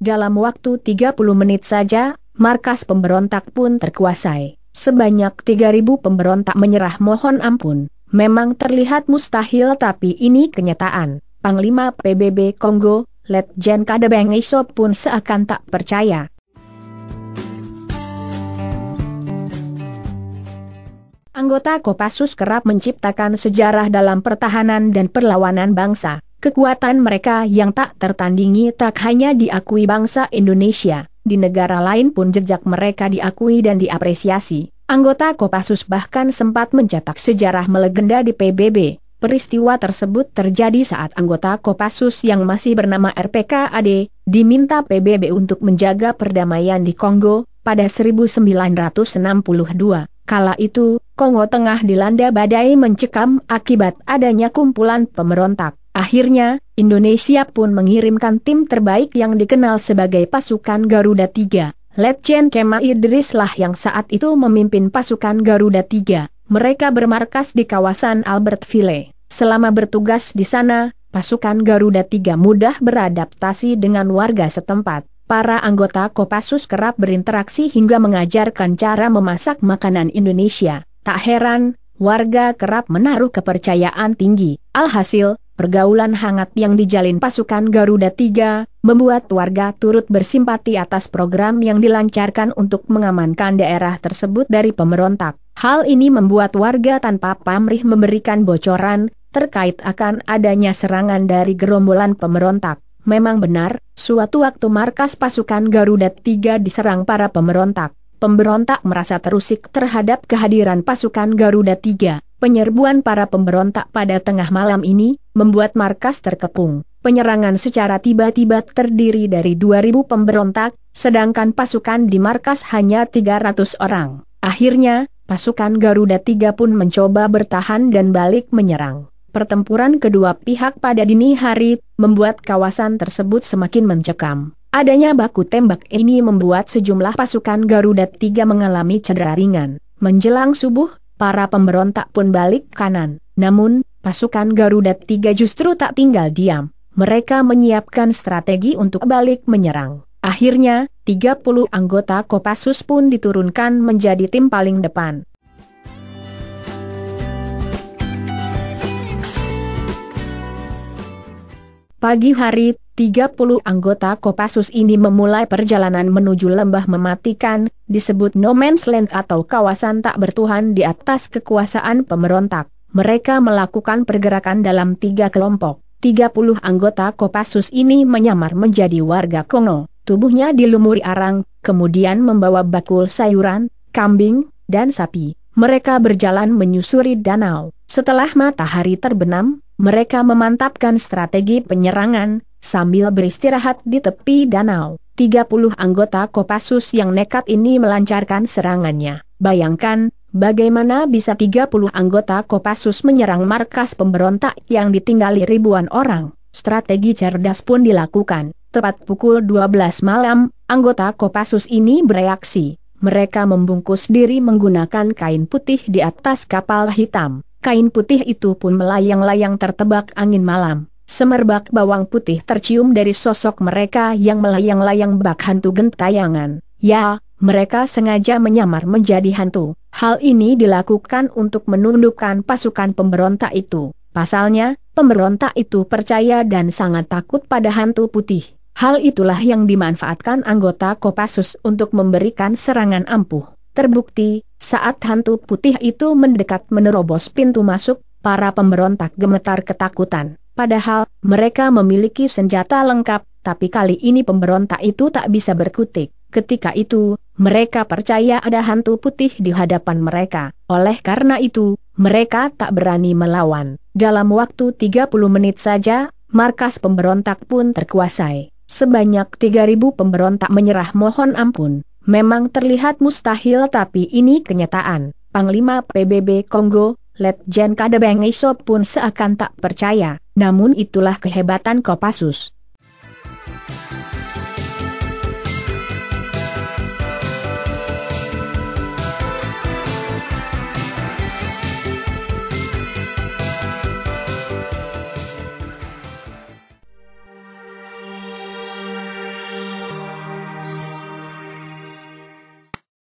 Dalam waktu 30 menit saja, markas pemberontak pun terkuasai. Sebanyak 3.000 pemberontak menyerah mohon ampun. Memang terlihat mustahil tapi ini kenyataan. Panglima PBB Kongo, Letjen Kadebeng Isop pun seakan tak percaya. Anggota Kopassus kerap menciptakan sejarah dalam pertahanan dan perlawanan bangsa. Kekuatan mereka yang tak tertandingi tak hanya diakui bangsa Indonesia, di negara lain pun jejak mereka diakui dan diapresiasi. Anggota Kopassus bahkan sempat mencetak sejarah melegenda di PBB. Peristiwa tersebut terjadi saat anggota Kopassus yang masih bernama RPKAD, diminta PBB untuk menjaga perdamaian di Kongo, pada 1962. Kala itu, Kongo tengah dilanda badai mencekam akibat adanya kumpulan pemberontak. Akhirnya, Indonesia pun mengirimkan tim terbaik yang dikenal sebagai pasukan Garuda 3. Letjen Kema Idris yang saat itu memimpin pasukan Garuda 3. Mereka bermarkas di kawasan Albertville. Selama bertugas di sana, pasukan Garuda 3 mudah beradaptasi dengan warga setempat. Para anggota Kopassus kerap berinteraksi hingga mengajarkan cara memasak makanan Indonesia. Tak heran, warga kerap menaruh kepercayaan tinggi. Alhasil, pergaulan hangat yang dijalin pasukan Garuda 3, membuat warga turut bersimpati atas program yang dilancarkan untuk mengamankan daerah tersebut dari pemberontak. Hal ini membuat warga tanpa pamrih memberikan bocoran, terkait akan adanya serangan dari gerombolan pemberontak. Memang benar, suatu waktu markas pasukan Garuda 3 diserang para pemberontak. Pemberontak merasa terusik terhadap kehadiran pasukan Garuda 3. Penyerbuan para pemberontak pada tengah malam ini, membuat markas terkepung. Penyerangan secara tiba-tiba terdiri dari 2.000 pemberontak, sedangkan pasukan di markas hanya 300 orang. Akhirnya, pasukan Garuda 3 pun mencoba bertahan dan balik menyerang. Pertempuran kedua pihak pada dini hari membuat kawasan tersebut semakin mencekam. Adanya baku tembak ini membuat sejumlah pasukan Garuda 3 mengalami cedera ringan. Menjelang subuh, para pemberontak pun balik kanan. Namun, pasukan Garuda 3 justru tak tinggal diam. Mereka menyiapkan strategi untuk balik menyerang. Akhirnya, 30 anggota Kopassus pun diturunkan menjadi tim paling depan. Pagi hari, 30 anggota Kopassus ini memulai perjalanan menuju lembah mematikan, disebut no man's land atau kawasan tak bertuhan di atas kekuasaan pemberontak mereka melakukan pergerakan dalam tiga kelompok. 30 anggota Kopassus ini menyamar menjadi warga Kongo, tubuhnya dilumuri arang, kemudian membawa bakul sayuran, kambing, dan sapi. Mereka berjalan menyusuri danau. Setelah matahari terbenam, mereka memantapkan strategi penyerangan, sambil beristirahat di tepi danau. 30 anggota Kopassus yang nekat ini melancarkan serangannya. Bayangkan, Bagaimana bisa 30 anggota Kopassus menyerang markas pemberontak yang ditinggali ribuan orang? Strategi cerdas pun dilakukan. Tepat pukul 12 malam, anggota Kopassus ini bereaksi. Mereka membungkus diri menggunakan kain putih di atas kapal hitam. Kain putih itu pun melayang-layang tertebak angin malam. Semerbak bawang putih tercium dari sosok mereka yang melayang-layang bak hantu gentayangan. Ya, mereka sengaja menyamar menjadi hantu. Hal ini dilakukan untuk menundukkan pasukan pemberontak itu. Pasalnya, pemberontak itu percaya dan sangat takut pada hantu putih. Hal itulah yang dimanfaatkan anggota Kopassus untuk memberikan serangan ampuh. Terbukti, saat hantu putih itu mendekat menerobos pintu masuk, para pemberontak gemetar ketakutan. Padahal, mereka memiliki senjata lengkap, tapi kali ini pemberontak itu tak bisa berkutik. Ketika itu, mereka percaya ada hantu putih di hadapan mereka. Oleh karena itu, mereka tak berani melawan. Dalam waktu 30 menit saja, markas pemberontak pun terkuasai. Sebanyak 3.000 pemberontak menyerah mohon ampun. Memang terlihat mustahil tapi ini kenyataan. Panglima PBB Kongo, Letjen Kadebeng Isop pun seakan tak percaya. Namun itulah kehebatan Kopassus.